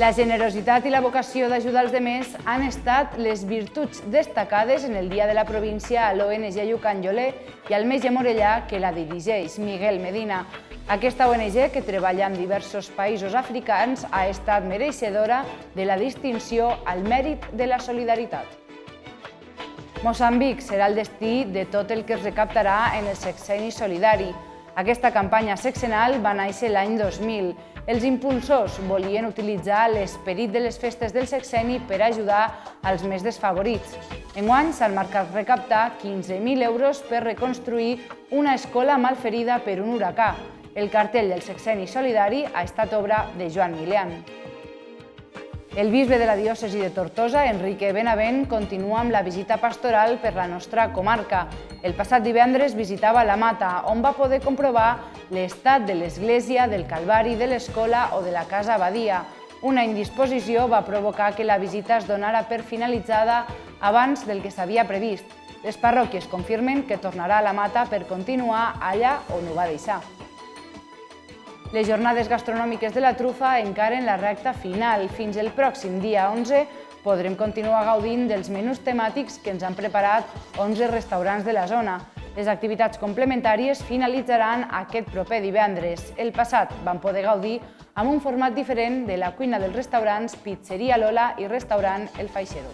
La generositat i la vocació d'ajudar els demés han estat les virtuts destacades en el Dia de la Província a l'ONG Llucan Jolé i al Metge Morellà que la dirigeix, Miguel Medina. Aquesta ONG, que treballa en diversos països africans, ha estat mereixedora de la distinció al mèrit de la solidaritat. Moçambic serà el destí de tot el que es recaptarà en el sexeni solidari. Aquesta campanya sexenal va néixer l'any 2000 els impulsors volien utilitzar l'esperit de les festes del sexeni per ajudar als més desfavorits. Enguany s'han marcat recaptar 15.000 euros per reconstruir una escola malferida per un huracà. El cartell del sexeni solidari ha estat obra de Joan Milian. El bisbe de la diòcesi de Tortosa, Enrique Benavent, continua amb la visita pastoral per la nostra comarca. El passat divendres visitava la Mata, on va poder comprovar l'estat de l'església, del Calvari, de l'escola o de la Casa Abadia. Una indisposició va provocar que la visita es donara per finalitzada abans del que s'havia previst. Les parròquies confirmen que tornarà a la mata per continuar allà on ho va deixar. Les jornades gastronòmiques de la trufa encaren la recta final. Fins el pròxim dia 11 podrem continuar gaudint dels menús temàtics que ens han preparat 11 restaurants de la zona. Les activitats complementàries finalitzaran aquest proper divendres. El passat van poder gaudir amb un format diferent de la cuina dels restaurants Pizzeria Lola i restaurant El Faixero.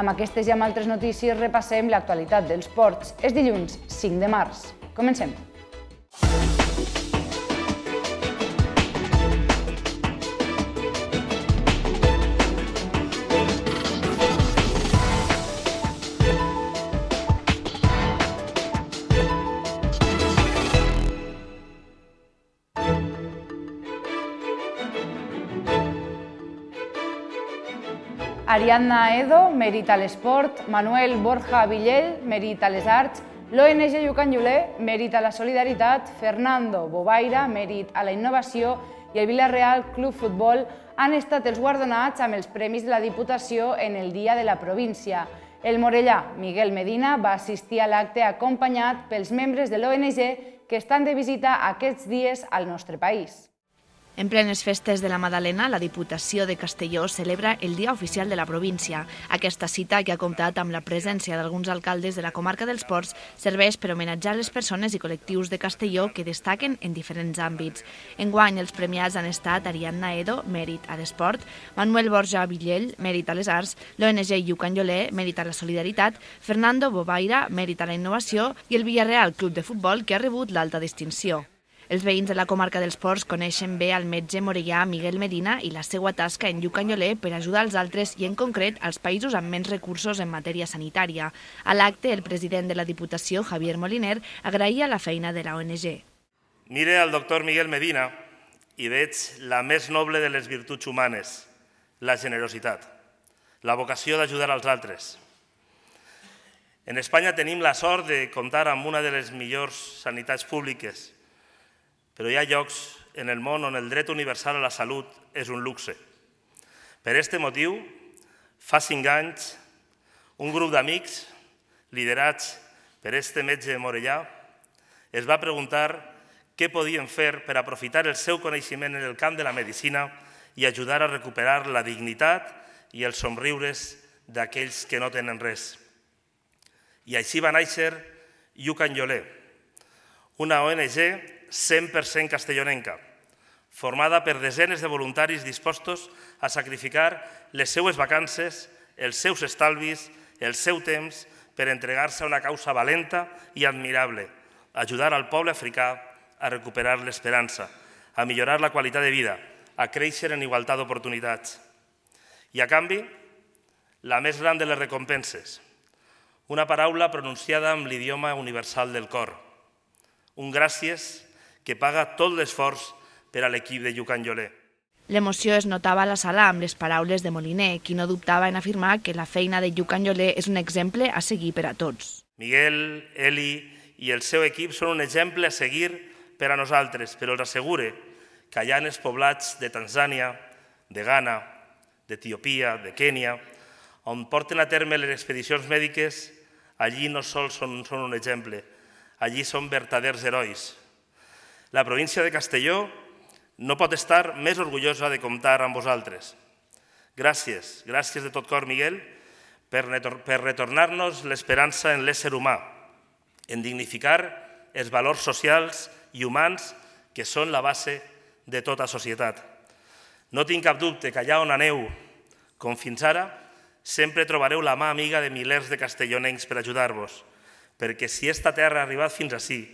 Amb aquestes i amb altres notícies repassem l'actualitat dels ports. És dilluns 5 de març. Comencem. Música Ariadna Edo, Merit a l'esport, Manuel Borja Villell, Merit a les arts, l'ONG Llucan Lloler, Merit a la solidaritat, Fernando Bobaira, Merit a la innovació i el Villarreal Club Futbol han estat els guardonats amb els Premis de la Diputació en el Dia de la Província. El morellà Miguel Medina va assistir a l'acte acompanyat pels membres de l'ONG que estan de visita aquests dies al nostre país. En plenes festes de la Madalena, la Diputació de Castelló celebra el Dia Oficial de la província. Aquesta cita, que ha comptat amb la presència d'alguns alcaldes de la comarca dels Ports, serveix per homenatjar les persones i col·lectius de Castelló que destaquen en diferents àmbits. Enguany, els premiats han estat Ariadna Edo, mèrit a l'esport, Manuel Borja Villell, mèrit a les arts, l'ONG Llucan Jolé, mèrit a la solidaritat, Fernando Bobaira, mèrit a la innovació, i el Villarreal Club de Futbol, que ha rebut l'alta distinció. Els veïns de la comarca dels Ports coneixen bé el metge morellà Miguel Medina i la seva tasca en Lluc per ajudar els altres i en concret als països amb menys recursos en matèria sanitària. A l'acte, el president de la Diputació, Javier Moliner, agraïa la feina de la ONG. Mire al doctor Miguel Medina i veig la més noble de les virtuts humanes, la generositat, la vocació d'ajudar als altres. En Espanya tenim la sort de comptar amb una de les millors sanitats públiques però hi ha llocs en el món on el dret universal a la salut és un luxe. Per aquest motiu, fa cinc anys, un grup d'amics, liderats per este metge de morellà, es va preguntar què podien fer per aprofitar el seu coneixement en el camp de la medicina i ajudar a recuperar la dignitat i els somriures d'aquells que no tenen res. I així va néixer Yucan Yolé, una ONG 100% castellonenca, formada per desenes de voluntaris dispostos a sacrificar les seues vacances, els seus estalvis, el seu temps, per entregar-se a una causa valenta i admirable, ajudar al poble africà a recuperar l'esperança, a millorar la qualitat de vida, a créixer en igualtat d'oportunitats. I a canvi, la més gran de les recompenses, una paraula pronunciada amb l'idioma universal del cor, un gràcies que paga tot l'esforç per a l'equip de Llucan Lloler. L'emoció es notava a la sala amb les paraules de Moliner, qui no dubtava en afirmar que la feina de Llucan Lloler és un exemple a seguir per a tots. Miguel, Eli i el seu equip són un exemple a seguir per a nosaltres, però els assegure que allà en els poblats de Tanzània, de Ghana, d'Etiopia, de Kènia, on porten a terme les expedicions mèdiques, allí no sols són, són un exemple, allí són verdaders herois, la província de Castelló no pot estar més orgullosa de comptar amb vosaltres. Gràcies, gràcies de tot cor, Miguel, per, per retornar-nos l'esperança en l'ésser humà, en dignificar els valors socials i humans que són la base de tota societat. No tinc cap dubte que allà on aneu, com fins ara, sempre trobareu la mà amiga de milers de castellonencs per ajudar-vos, perquè si esta terra ha arribat fins a sí,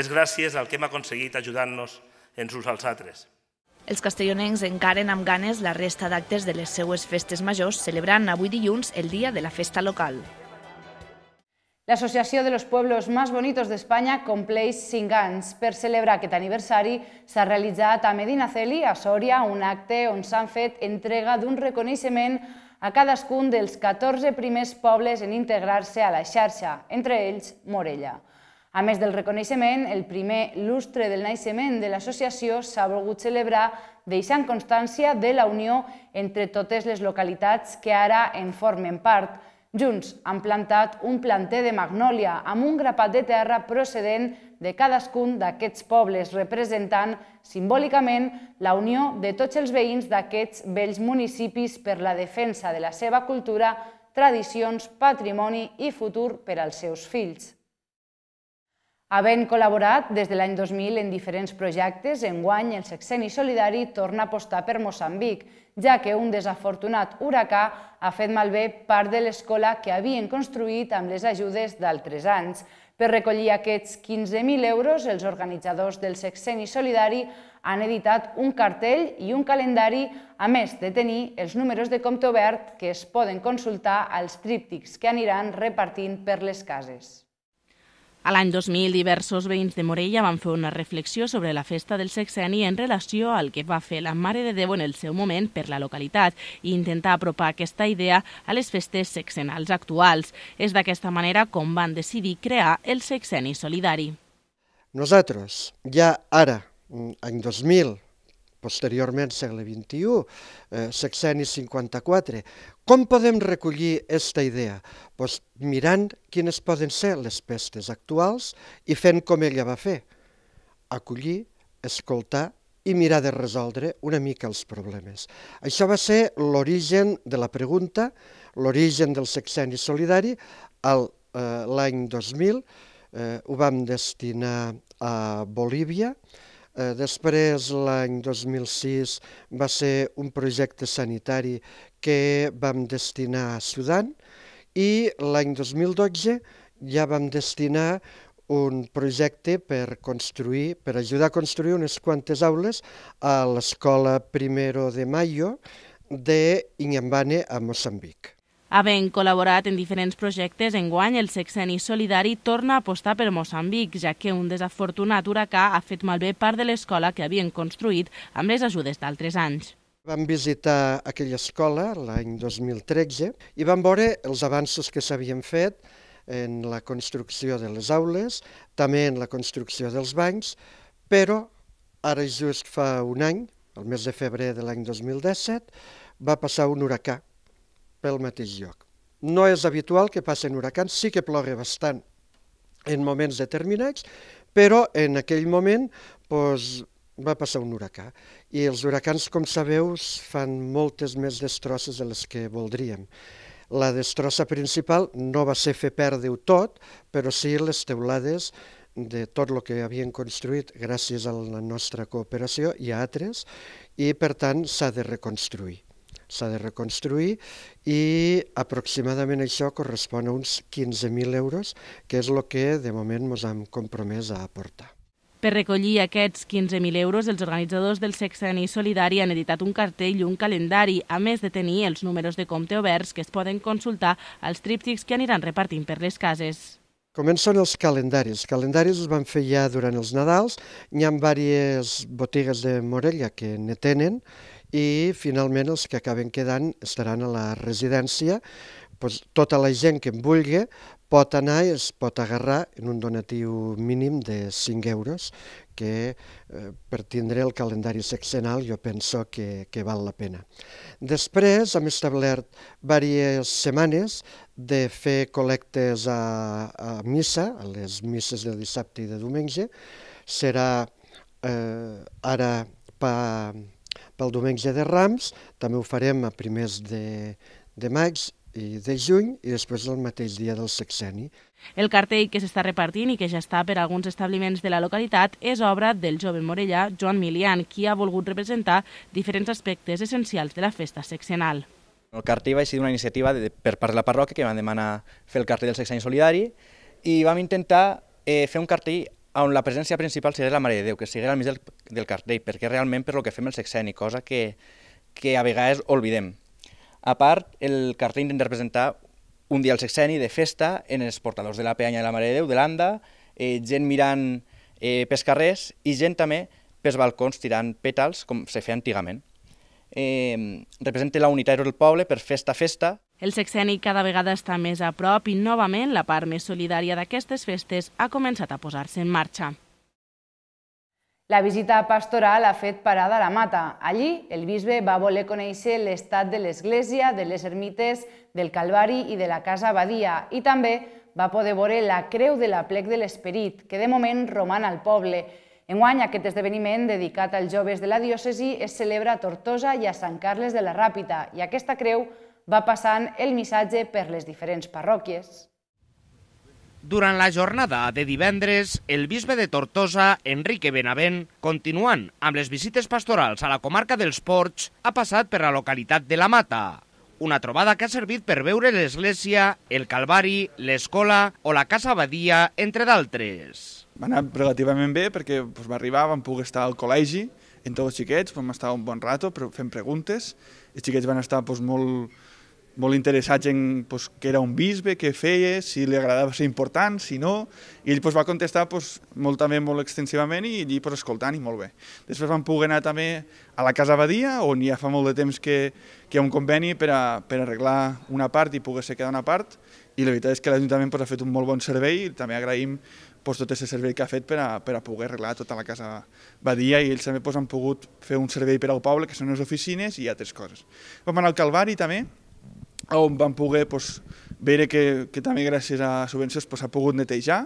és gràcies al que hem aconseguit ajudant-nos ens uns als altres. Els castellonencs encaren amb ganes la resta d'actes de les seues festes majors, celebrant avui dilluns el dia de la festa local. L'Associació de los Pueblos Más Bonitos d'Espanya compleix 5 anys. Per celebrar aquest aniversari s'ha realitzat a Medina Celi, a Sòria, un acte on s'han fet entrega d'un reconeixement a cadascun dels 14 primers pobles en integrar-se a la xarxa, entre ells Morella. A més del reconeixement, el primer lustre del naixement de l'associació s'ha volgut celebrar deixant constància de la unió entre totes les localitats que ara en formen part. Junts han plantat un planter de magnòlia amb un grapat de terra procedent de cadascun d'aquests pobles, representant simbòlicament la unió de tots els veïns d'aquests vells municipis per la defensa de la seva cultura, tradicions, patrimoni i futur per als seus fills. Havent col·laborat des de l'any 2000 en diferents projectes, enguany el sexeni solidari torna a apostar per Moçambic, ja que un desafortunat huracà ha fet malbé part de l'escola que havien construït amb les ajudes d'altres anys. Per recollir aquests 15.000 euros, els organitzadors del sexeni solidari han editat un cartell i un calendari, a més de tenir els números de compte obert que es poden consultar als tríptics que aniran repartint per les cases. A l'any 2000, diversos veïns de Morella van fer una reflexió sobre la festa del sexeni en relació al que va fer la Mare de Déu en el seu moment per la localitat i intentar apropar aquesta idea a les festes sexenals actuals. És d'aquesta manera com van decidir crear el sexeni solidari. Nosaltres, ja ara, mm, any 2000, posteriorment segle XXI, eh, sexeni 54. Com podem recollir aquesta idea? Pues mirant quines poden ser les pestes actuals i fent com ella va fer, acollir, escoltar i mirar de resoldre una mica els problemes. Això va ser l'origen de la pregunta, l'origen del sexeni solidari, eh, l'any eh, 2000 eh, ho vam destinar a Bolívia, Eh, després, l'any 2006, va ser un projecte sanitari que vam destinar a Sudan i l'any 2012 ja vam destinar un projecte per construir, per ajudar a construir unes quantes aules a l'escola Primero de Mayo de Inhambane a Moçambic. Havent col·laborat en diferents projectes, enguany el sexeni solidari torna a apostar per Moçambic, ja que un desafortunat huracà ha fet malbé part de l'escola que havien construït amb les ajudes d'altres anys. Vam visitar aquella escola l'any 2013 i vam veure els avanços que s'havien fet en la construcció de les aules, també en la construcció dels bancs, però ara just fa un any, el mes de febrer de l'any 2017, va passar un huracà pel mateix lloc. No és habitual que passen huracans, sí que plogui bastant en moments determinats, però en aquell moment doncs, va passar un huracà. I els huracans, com sabeu, fan moltes més destrosses de les que voldríem. La destrossa principal no va ser fer perdre-ho tot, però sí les teulades de tot el que havien construït gràcies a la nostra cooperació i a altres, i per tant s'ha de reconstruir s'ha de reconstruir i aproximadament això correspon a uns 15.000 euros, que és el que de moment ens hem compromès a aportar. Per recollir aquests 15.000 euros, els organitzadors del Sexeni Solidari han editat un cartell i un calendari, a més de tenir els números de compte oberts que es poden consultar als tríptics que aniran repartint per les cases. Comencen els calendaris. Els calendaris es van fer ja durant els Nadals. Hi ha diverses botigues de Morella que ne tenen i finalment els que acaben quedant estaran a la residència. Pues, tota la gent que en vulgui pot anar i es pot agarrar en un donatiu mínim de 5 euros, que eh, per tindre el calendari sexenal jo penso que, que val la pena. Després hem establert diverses setmanes de fer col·lectes a, a missa, a les misses de dissabte i de diumenge. Serà eh, ara pa, pel diumenge de Rams també ho farem a primers de, de maig i de juny i després el mateix dia del sexeni. El cartell que s'està repartint i que ja està per a alguns establiments de la localitat és obra del jove morellà Joan Milian, qui ha volgut representar diferents aspectes essencials de la festa sexenal. El cartell va ser una iniciativa de, per part de la parròquia que van demanar fer el cartell del sexeni solidari i vam intentar eh, fer un cartell on la presència principal serà la Mare de Déu, que sigui al mig del, del cartell, perquè realment per lo que fem el sexeni, cosa que, que a vegades oblidem. A part, el cartell intenta representar un dia al sexeni de festa en els portadors de la Peanya de la Mare de Déu, de l'Anda, eh, gent mirant eh, pels carrers i gent també pels balcons tirant pètals, com se feia antigament. Eh, representa la unitat del poble per festa a festa, el sexeni cada vegada està més a prop i, novament, la part més solidària d'aquestes festes ha començat a posar-se en marxa. La visita pastoral ha fet parada a la Mata. Allí, el bisbe va voler conèixer l'estat de l'església, de les ermites, del Calvari i de la Casa Abadia. i també va poder veure la Creu de la Plec de l'Esperit, que de moment roman al poble. Enguany, aquest esdeveniment dedicat als joves de la diòcesi es celebra a Tortosa i a Sant Carles de la Ràpita, i aquesta creu va passant el missatge per les diferents parròquies. Durant la jornada de divendres, el bisbe de Tortosa, Enrique Benavent, continuant amb les visites pastorals a la comarca dels Ports, ha passat per la localitat de la Mata. Una trobada que ha servit per veure l'església, el Calvari, l'escola o la Casa Abadia, entre d'altres. Va anar relativament bé perquè doncs, va arribar, vam poder estar al col·legi, entre els xiquets, vam estar un bon rato però fent preguntes. Els xiquets van estar doncs, molt, molt interessats en pues, què era un bisbe, què feia, si li agradava ser important, si no, i ell pues, va contestar pues, molt també molt extensivament i allí pues, escoltant i molt bé. Després vam poder anar també a la Casa Abadia, on ja fa molt de temps que, que hi ha un conveni per, a, per arreglar una part i poder-se quedar una part, i la veritat és que l'Ajuntament pues, ha fet un molt bon servei i també agraïm pues, tot aquest servei que ha fet per a, per a poder arreglar tota la casa Badia i ells també pues, han pogut fer un servei per al poble, que són les oficines i altres coses. Vam anar al Calvari també, on vam poder doncs, veure que, que també gràcies a subvencions doncs, ha pogut netejar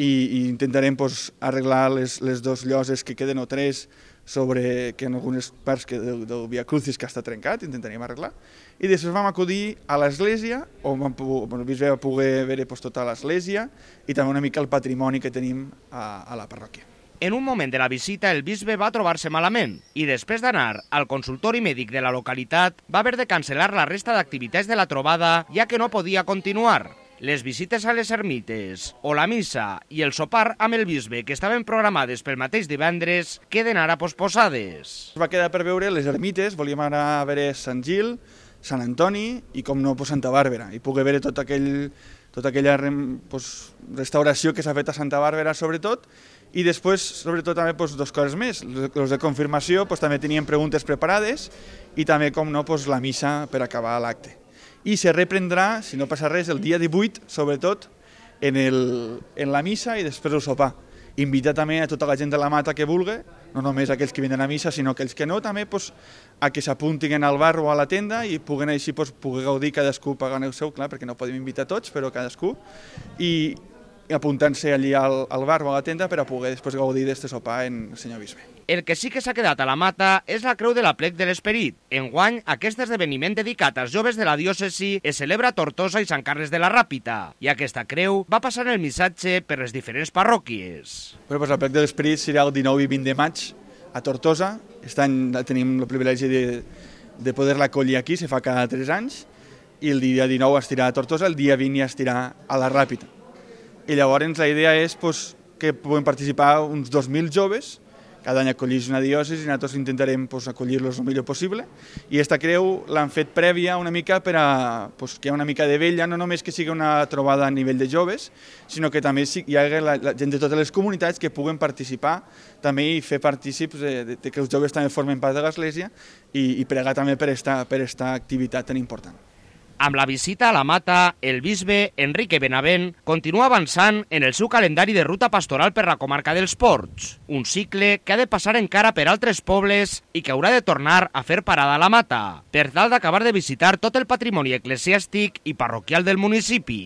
i, i intentarem doncs, arreglar les, les dues lloses que queden o tres sobre que en algunes parts que del, del Via Crucis que està trencat, intentaríem arreglar. I després vam acudir a l'església, on vam, bueno, el bisbe va poder veure doncs, tota l'església i també una mica el patrimoni que tenim a, a la parròquia. En un moment de la visita, el bisbe va trobar-se malament i després d'anar al consultori mèdic de la localitat, va haver de cancel·lar la resta d'activitats de la trobada, ja que no podia continuar. Les visites a les ermites o la missa i el sopar amb el bisbe que estaven programades pel mateix divendres queden ara posposades. Va quedar per veure les ermites, volíem anar a veure Sant Gil, Sant Antoni i com no Santa Bàrbara i poder veure tot aquell, tota aquella pues, restauració que s'ha fet a Santa Bàrbara sobretot i després, sobretot, també doncs, dues coses més. Els de confirmació doncs, també tenien preguntes preparades i també, com no, doncs, la missa per acabar l'acte. I se reprendrà, si no passa res, el dia 18, sobretot, en, el, en la missa i després el sopar. Invita també a tota la gent de la mata que vulgui, no només aquells que vinguin a missa, sinó aquells que no, també doncs, a que s'apuntin al bar o a la tenda i puguen així doncs, poder gaudir cadascú pagant el seu, clar, perquè no podem invitar tots, però cadascú, i, apuntant-se allí al, al bar o a la tenda per a poder després gaudir d'este sopar en el senyor bisbe. El que sí que s'ha quedat a la mata és la creu de la plec de l'esperit. Enguany, aquest esdeveniment dedicat als joves de la diòcesi es celebra a Tortosa i Sant Carles de la Ràpita, i aquesta creu va passar el missatge per les diferents parròquies. Bueno, pues la plec de l'esperit serà el 19 i 20 de maig a Tortosa. Aquest any tenim el privilegi de, de poder-la acollir aquí, se fa cada 3 anys, i el dia 19 estirà a Tortosa, el dia 20 ja estirà a la Ràpita. I llavors la idea és pues, que puguem participar uns 2.000 joves, cada any acollís una diòcesi i nosaltres intentarem pues, acollir-los el millor possible. I esta creu l'han fet prèvia una mica per a pues, que hi ha una mica de vella, no només que sigui una trobada a nivell de joves, sinó que també hi hagi la, la gent de totes les comunitats que puguen participar també i fer partícips de, de, de que els joves també formen part de l'Església i, i pregar també per esta, per esta activitat tan important. Amb la visita a la Mata, el bisbe Enrique Benavent continua avançant en el seu calendari de ruta pastoral per la comarca dels Ports, un cicle que ha de passar encara per altres pobles i que haurà de tornar a fer parada a la Mata, per tal d'acabar de visitar tot el patrimoni eclesiàstic i parroquial del municipi.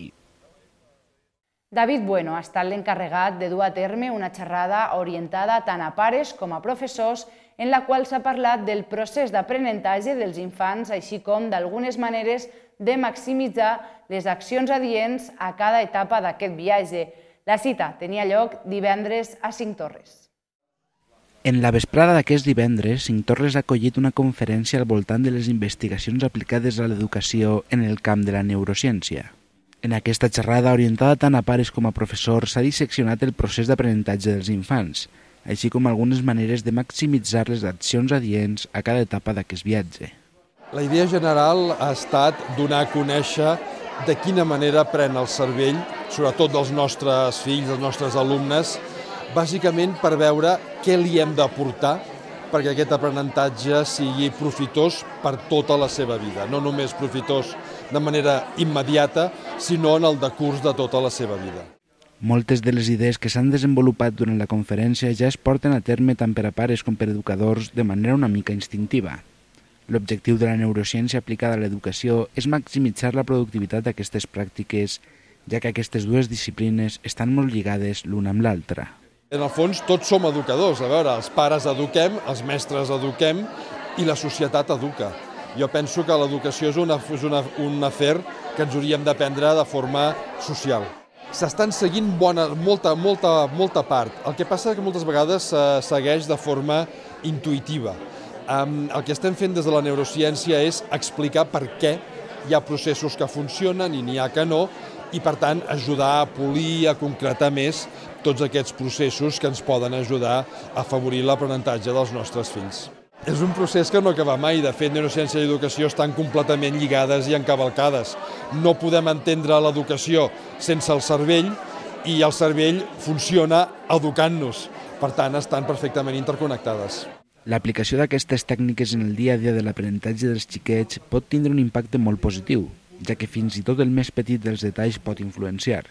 David Bueno ha estat l'encarregat de dur a terme una xerrada orientada tant a pares com a professors en la qual s'ha parlat del procés d'aprenentatge dels infants, així com d'algunes maneres de maximitzar les accions adients a cada etapa d'aquest viatge. La cita tenia lloc divendres a Cinc Torres. En la vesprada d'aquest divendres, Cinc Torres ha acollit una conferència al voltant de les investigacions aplicades a l'educació en el camp de la neurociència. En aquesta xerrada, orientada tant a pares com a professors, s'ha disseccionat el procés d'aprenentatge dels infants, així com algunes maneres de maximitzar les accions adients a cada etapa d'aquest viatge. La idea general ha estat donar a conèixer de quina manera pren el cervell, sobretot dels nostres fills, dels nostres alumnes, bàsicament per veure què li hem d'aportar perquè aquest aprenentatge sigui profitós per tota la seva vida, no només profitós de manera immediata, sinó en el decurs de tota la seva vida. Moltes de les idees que s'han desenvolupat durant la conferència ja es porten a terme tant per a pares com per a educadors de manera una mica instintiva. L'objectiu de la neurociència aplicada a l'educació és maximitzar la productivitat d'aquestes pràctiques, ja que aquestes dues disciplines estan molt lligades l'una amb l'altra. En el fons, tots som educadors. A veure, els pares eduquem, els mestres eduquem i la societat educa. Jo penso que l'educació és, una, és una, un afer que ens hauríem d'aprendre de forma social s'estan seguint bona, molta, molta, molta part. El que passa és que moltes vegades se segueix de forma intuïtiva. Um, el que estem fent des de la neurociència és explicar per què hi ha processos que funcionen i n'hi ha que no, i per tant ajudar a polir, a concretar més tots aquests processos que ens poden ajudar a afavorir l'aprenentatge dels nostres fills és un procés que no acaba mai. De fet, neurociència i educació estan completament lligades i encavalcades. No podem entendre l'educació sense el cervell i el cervell funciona educant-nos. Per tant, estan perfectament interconnectades. L'aplicació d'aquestes tècniques en el dia a dia de l'aprenentatge dels xiquets pot tindre un impacte molt positiu, ja que fins i tot el més petit dels detalls pot influenciar.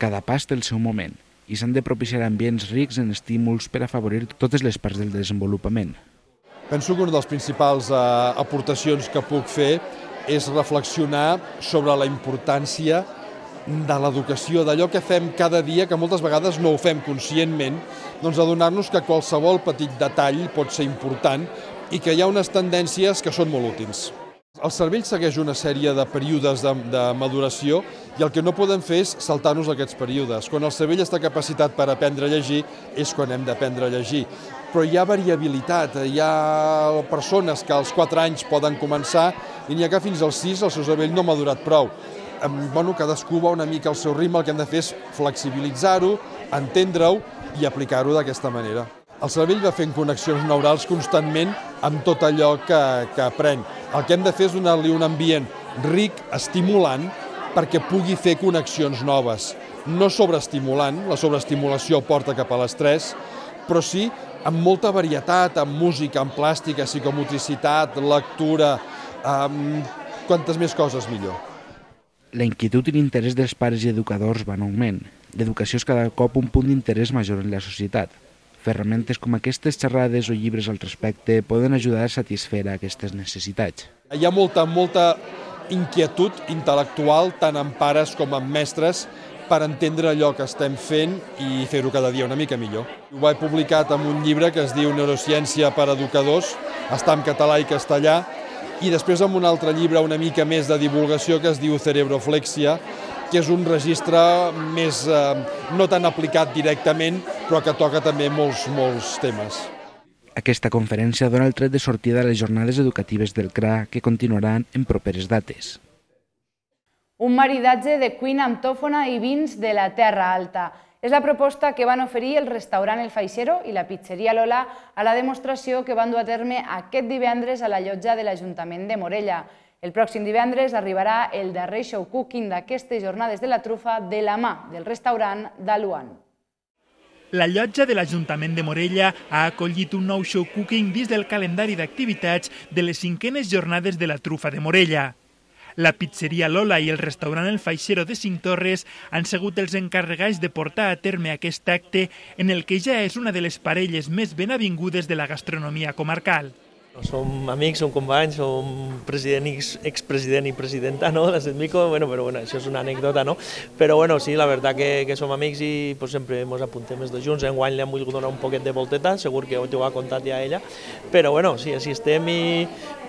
Cada pas té el seu moment i s'han de propiciar ambients rics en estímuls per afavorir totes les parts del desenvolupament, Penso que una de les principals eh, aportacions que puc fer és reflexionar sobre la importància de l'educació, d'allò que fem cada dia, que moltes vegades no ho fem conscientment, doncs adonar-nos que qualsevol petit detall pot ser important i que hi ha unes tendències que són molt útils. El cervell segueix una sèrie de períodes de, de maduració i el que no podem fer és saltar-nos aquests períodes. Quan el cervell està capacitat per aprendre a llegir és quan hem d'aprendre a llegir però hi ha variabilitat, hi ha persones que als 4 anys poden començar i n'hi ha que fins als 6 el seu cervell no m'ha durat prou. Bueno, cadascú va una mica al seu ritme, el que hem de fer és flexibilitzar-ho, entendre-ho i aplicar-ho d'aquesta manera. El cervell va fent connexions neurals constantment amb tot allò que, que aprèn. El que hem de fer és donar-li un ambient ric, estimulant, perquè pugui fer connexions noves. No sobreestimulant, la sobreestimulació porta cap a l'estrès, però sí amb molta varietat, amb música, amb plàstica, psicomotricitat, lectura, amb quantes més coses millor. La inquietud i l'interès dels pares i educadors van augment. L'educació és cada cop un punt d'interès major en la societat. Ferramentes com aquestes xerrades o llibres al respecte poden ajudar a satisfer aquestes necessitats. Hi ha molta, molta inquietud intel·lectual tant en pares com en mestres per entendre allò que estem fent i fer-ho cada dia una mica millor. Ho he publicat en un llibre que es diu Neurociència per educadors, està en català i castellà, i després amb un altre llibre una mica més de divulgació que es diu Cerebroflexia, que és un registre més, eh, no tan aplicat directament, però que toca també molts, molts temes. Aquesta conferència dona el tret de sortida a les jornades educatives del CRA que continuaran en properes dates un maridatge de cuina amtòfona i vins de la Terra Alta. És la proposta que van oferir el restaurant El Faixero i la pizzeria Lola a la demostració que van dur a terme aquest divendres a la llotja de l'Ajuntament de Morella. El pròxim divendres arribarà el darrer show cooking d'aquestes jornades de la trufa de la mà del restaurant d'Aluan. La llotja de l'Ajuntament de Morella ha acollit un nou show cooking dins del calendari d'activitats de les cinquenes jornades de la trufa de Morella. La pizzeria Lola i el restaurant El Faixero de Cinc Torres han segut els encarregats de portar a terme aquest acte en el que ja és una de les parelles més ben avingudes de la gastronomia comarcal. Som amics, som companys, som president, expresident i presidenta no? de Mico, bueno, però bueno, això és una anècdota, no? Però bueno, sí, la veritat que, que som amics i pues, sempre ens apuntem els dos junts. guany li hem volgut donar un poquet de volteta, segur que ho ha contat ja ella, però bueno, sí, així estem i,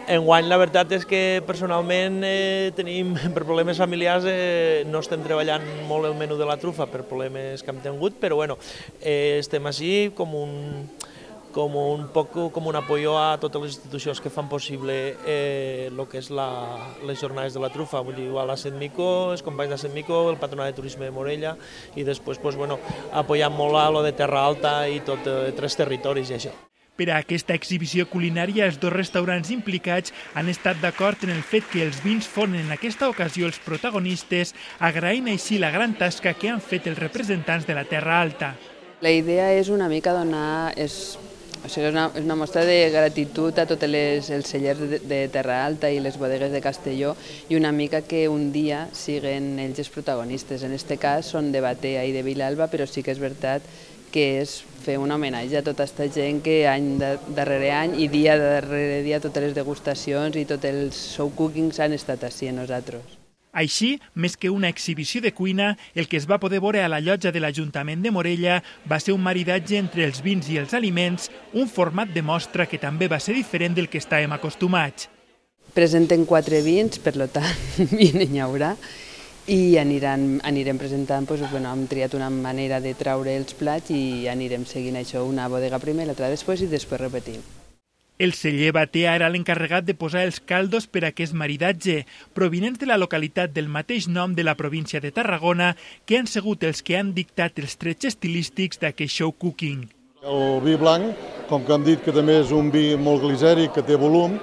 Enguany la veritat és que personalment eh, tenim, per problemes familiars eh, no estem treballant molt el menú de la trufa per problemes que hem tingut, però bueno, eh, estem així com un, com un poc com un apoyo a totes les institucions que fan possible eh, lo que és la, les jornades de la trufa, vull dir, igual a Sant Mico, els companys de Sant Mico, el Patronat de Turisme de Morella, i després pues, bueno, apoyant molt a lo de Terra Alta i tot eh, tres territoris i això. Per a aquesta exhibició culinària, els dos restaurants implicats han estat d'acord en el fet que els vins fonen en aquesta ocasió els protagonistes, agraint així la gran tasca que han fet els representants de la Terra Alta. La idea és una mica donar... És... O sigui, és una, és una mostra de gratitud a tots els cellers de, de Terra Alta i les bodegues de Castelló i una mica que un dia siguen ells els protagonistes. En aquest cas són de Batea i de Vilalba, però sí que és veritat que és fer un homenatge a tota aquesta gent que any de, darrere any i dia darrere dia totes les degustacions i tots els show cookings han estat així a nosaltres. Així, més que una exhibició de cuina, el que es va poder veure a la llotja de l'Ajuntament de Morella va ser un maridatge entre els vins i els aliments, un format de mostra que també va ser diferent del que estàvem acostumats. Presenten quatre vins, per lo tant, vin n'hi haurà, i aniran, anirem presentant, doncs, bueno, hem triat una manera de traure els plats i anirem seguint això, una bodega primer, l'altra després i després repetim. El celler Batea era l'encarregat de posar els caldos per a aquest maridatge, provinents de la localitat del mateix nom de la província de Tarragona, que han segut els que han dictat els trets estilístics d'aquest show cooking. El vi blanc, com que hem dit que també és un vi molt glisèric, que té volum,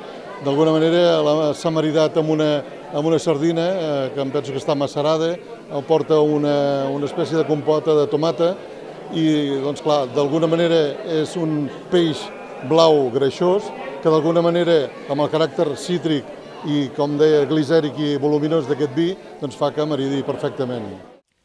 d'alguna manera s'ha maridat amb una, amb una sardina, eh, que em penso que està macerada, eh, porta una, una espècie de compota de tomata, i doncs clar, d'alguna manera és un peix blau greixós, que d'alguna manera, amb el caràcter cítric i, com deia, glicèric i voluminós d'aquest vi, doncs fa que maridi perfectament.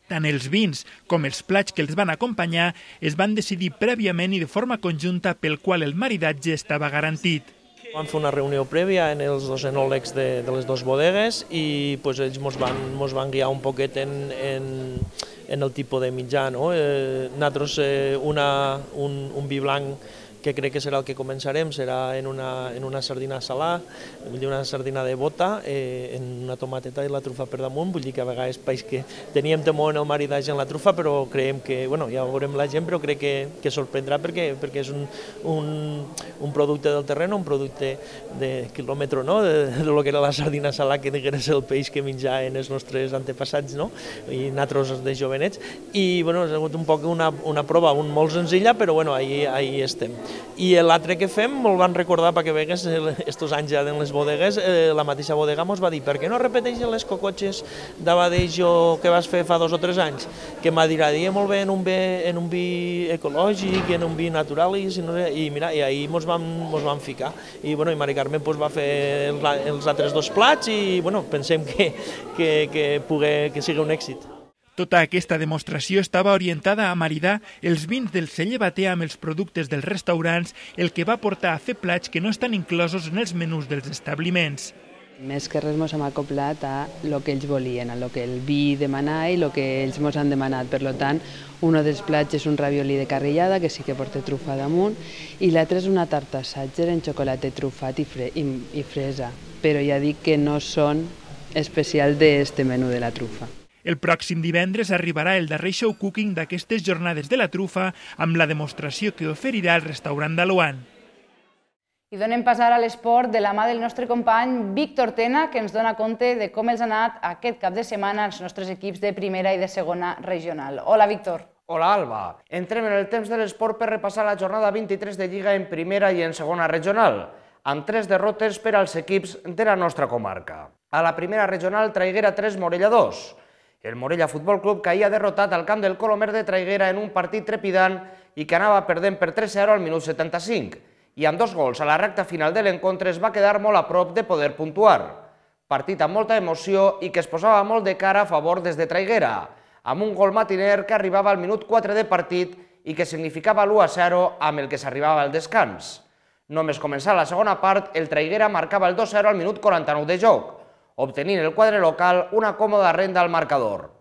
Tant els vins com els plats que els van acompanyar es van decidir prèviament i de forma conjunta pel qual el maridatge estava garantit. Vam fer una reunió prèvia en els dos enòlegs de, de les dues bodegues i pues, ells ens van, mos van guiar un poquet en, en, en el tipus de mitjà. No? Eh, nosaltres eh, una, un, un vi blanc que crec que serà el que començarem, serà en una, en una sardina salà, vull dir una sardina de bota, eh, en una tomateta i la trufa per damunt, vull dir que a vegades país que teníem temor en el maridatge en la trufa, però creiem que, bueno, ja veurem la gent, però crec que, que sorprendrà perquè, perquè és un, un, un producte del terreny, un producte de quilòmetre, no?, de, de lo que era la sardina salà, que és el peix que menjaven els nostres antepassats, no?, i natros de jovenets, i, bueno, ha hagut un poc una, una prova un molt senzilla, però, bueno, ahir, ahir estem. I l'altre que fem, molt van recordar perquè vegues estos anys ja en les bodegues, eh, la mateixa bodega mos va dir per què no repeteixen les cocotxes de Badejo que vas fer fa dos o tres anys? Que m'agradaria molt bé en un, bé, en un vi ecològic, en un vi natural, i, si no, i mira, i ahir mos vam, mos vam ficar. I, bueno, i Mari Carmen pues, va fer els, els altres dos plats i bueno, pensem que, que, que, pogué, que sigui un èxit. Tota aquesta demostració estava orientada a maridar els vins del celler Batea amb els productes dels restaurants, el que va portar a fer plats que no estan inclosos en els menús dels establiments. Més que res ens hem acoplat a el que ells volien, a el que el vi demanava i el que ells ens han demanat. Per tant, un dels plats és un ravioli de carrillada, que sí que porta trufa damunt, i l'altre és una tarta sàger en xocolata trufat i, fre i, i fresa. Però ja dic que no són especial d'este menú de la trufa. El pròxim divendres arribarà el darrer show cooking d'aquestes jornades de la trufa amb la demostració que oferirà el restaurant d'Aloan. I donem pas ara a l'esport de la mà del nostre company Víctor Tena, que ens dona compte de com els ha anat aquest cap de setmana els nostres equips de primera i de segona regional. Hola, Víctor. Hola Alba, entrem en el temps de l'esport per repassar la jornada 23 de Lliga en primera i en segona regional, amb tres derrotes per als equips de la nostra comarca. A la primera regional, Traiguera 3, Morella 2. El Morella Futbol Club que ahir ha derrotat el camp del Colomer de Traiguera en un partit trepidant i que anava perdent per 3-0 al minut 75 i amb dos gols a la recta final de l'encontre es va quedar molt a prop de poder puntuar. Partit amb molta emoció i que es posava molt de cara a favor des de Traiguera, amb un gol matiner que arribava al minut 4 de partit i que significava l'1-0 amb el que s'arribava al descans. Només començar la segona part, el Traiguera marcava el 2-0 al minut 49 de joc, obtenint el quadre local una còmoda renda al marcador.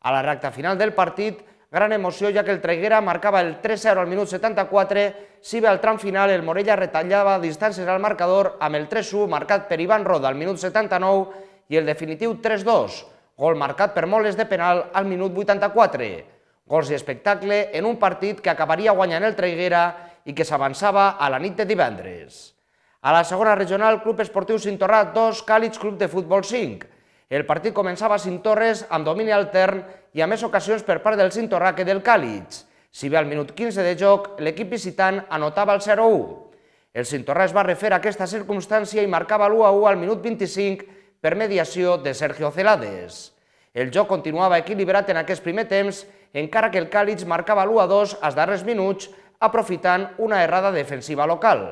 A la recta final del partit, gran emoció ja que el Treguera marcava el 3-0 al minut 74, si bé al tram final el Morella retallava distàncies al marcador amb el 3-1 marcat per Ivan Roda al minut 79 i el definitiu 3-2, gol marcat per Moles de penal al minut 84. Gols i espectacle en un partit que acabaria guanyant el Treguera i que s'avançava a la nit de divendres. A la segona regional, Club Esportiu Cintorrà 2, Càlids Club de Futbol 5. El partit començava a Cintorres amb domini altern i a més ocasions per part del Cintorrà que del Càlids. Si bé al minut 15 de joc l'equip visitant anotava el 0-1. El Cintorrà es va refer a aquesta circumstància i marcava l'1-1 al minut 25 per mediació de Sergio Celades. El joc continuava equilibrat en aquest primer temps, encara que el Càlids marcava l'1-2 als darrers minuts, aprofitant una errada defensiva local.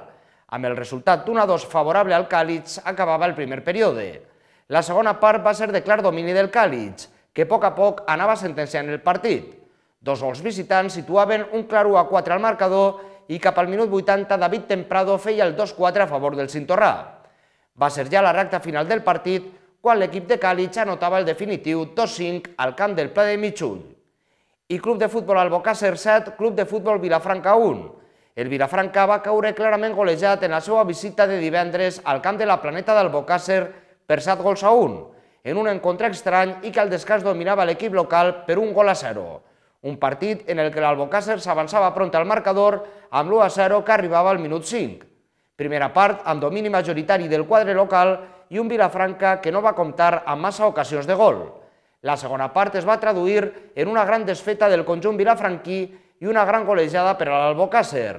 Amb el resultat a 2 favorable al Càlix, acabava el primer període. La segona part va ser de clar domini del Càlix, que a poc a poc anava sentenciant el partit. Dos gols visitants situaven un clar 1 a 4 al marcador i cap al minut 80 David Temprado feia el 2-4 a favor del Cintorrà. Va ser ja la recta final del partit quan l'equip de Càlix anotava el definitiu 2-5 al camp del Pla de Mitjull. I Club de Futbol Albocàsser 7, Club de Futbol Vilafranca 1. El Vilafranca va caure clarament golejat en la seva visita de divendres al camp de la planeta del Bocàsser per 7 gols a 1, en un encontre estrany i que al descans dominava l'equip local per un gol a 0. Un partit en el que l'Albocàsser s'avançava pront al marcador amb l'1 a 0 que arribava al minut 5. Primera part amb domini majoritari del quadre local i un Vilafranca que no va comptar amb massa ocasions de gol. La segona part es va traduir en una gran desfeta del conjunt vilafranquí i una gran golejada per a l'Albocàsser.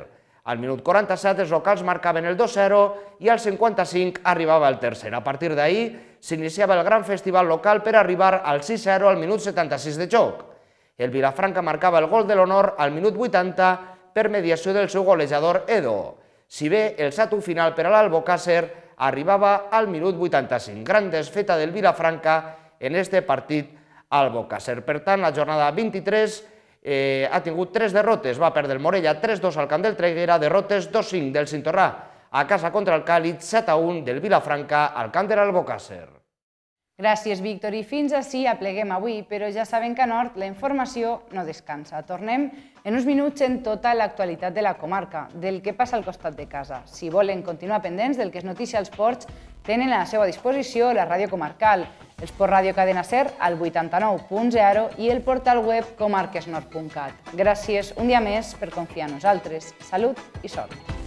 Al minut 47 els locals marcaven el 2-0 i al 55 arribava el tercer. A partir d'ahir s'iniciava el gran festival local per arribar al 6-0 al minut 76 de joc. El Vilafranca marcava el gol de l'honor al minut 80 per mediació del seu golejador Edo. Si bé el satu final per a l'Albocàsser arribava al minut 85. Gran desfeta del Vilafranca en este partit Albocàsser. Per tant, la jornada 23 eh, ha tingut tres derrotes, va perdre el Morella 3-2 al Camp del Treguera, derrotes 2-5 del Sintorrà a casa contra el Càlid, 7-1 del Vilafranca al Camp de l'Albocàsser. Gràcies, Víctor. I fins ací apleguem avui, però ja sabem que a Nord la informació no descansa. Tornem en uns minuts en tota l'actualitat de la comarca, del que passa al costat de casa. Si volen continuar pendents del que es notícia als ports, tenen a la seva disposició la ràdio comarcal, els Port Ràdio Cadena Ser al 89.0 i el portal web comarquesnord.cat. Gràcies un dia més per confiar en nosaltres. Salut i sort!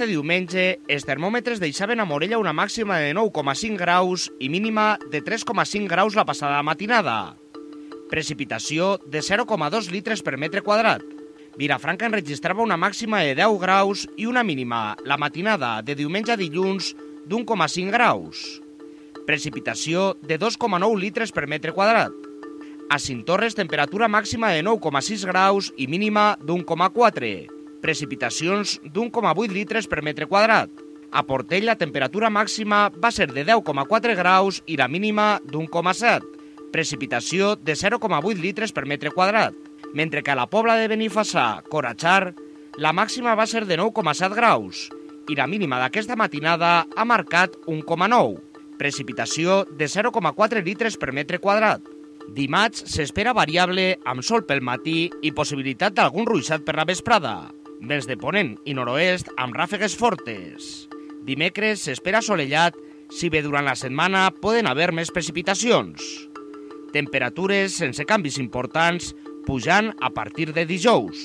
este diumenge, els termòmetres deixaven a Morella una màxima de 9,5 graus i mínima de 3,5 graus la passada matinada. Precipitació de 0,2 litres per metre quadrat. Vilafranca enregistrava una màxima de 10 graus i una mínima, la matinada de diumenge a dilluns, d'1,5 graus. Precipitació de 2,9 litres per metre quadrat. A Cintorres, temperatura màxima de 9,6 graus i mínima d'1,4 precipitacions d'1,8 litres per metre quadrat. A Portell la temperatura màxima va ser de 10,4 graus i la mínima d'1,7, precipitació de 0,8 litres per metre quadrat, mentre que a la Pobla de Benifassà, Coratxar, la màxima va ser de 9,7 graus i la mínima d'aquesta matinada ha marcat 1,9, precipitació de 0,4 litres per metre quadrat. Dimarts s'espera variable amb sol pel matí i possibilitat d'algun ruixat per la vesprada. Vents de ponent i noroest amb ràfegues fortes. Dimecres s'espera assolellat, si bé durant la setmana poden haver més precipitacions. Temperatures sense canvis importants pujant a partir de dijous.